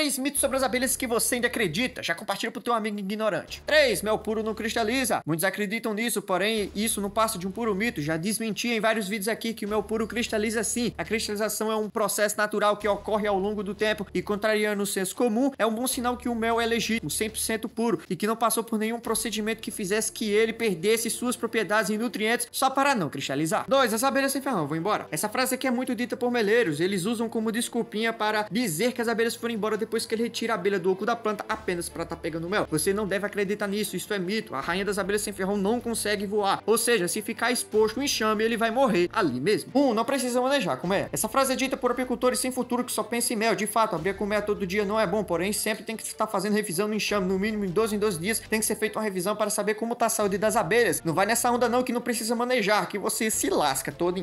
Três mitos sobre as abelhas que você ainda acredita. Já compartilha pro teu amigo ignorante. 3. Mel puro não cristaliza. Muitos acreditam nisso, porém isso não passa de um puro mito. Já desmenti em vários vídeos aqui que o mel puro cristaliza sim. A cristalização é um processo natural que ocorre ao longo do tempo e contrariando o senso comum, é um bom sinal que o mel é legítimo, 100% puro e que não passou por nenhum procedimento que fizesse que ele perdesse suas propriedades e nutrientes só para não cristalizar. 2. As abelhas sem ferrão vão embora. Essa frase aqui é muito dita por meleiros. Eles usam como desculpinha para dizer que as abelhas foram embora depois depois que ele retira a abelha do oco da planta apenas para estar tá pegando mel. Você não deve acreditar nisso, isso é mito. A rainha das abelhas sem ferrão não consegue voar. Ou seja, se ficar exposto em enxame, ele vai morrer ali mesmo. Um, não precisa manejar, como é? Essa frase é dita por apicultores sem futuro que só pensam em mel. De fato, abrir com mel todo dia não é bom, porém sempre tem que estar fazendo revisão no enxame, no mínimo em 12 em 12 dias tem que ser feita uma revisão para saber como está a saúde das abelhas. Não vai nessa onda não que não precisa manejar, que você se lasca todo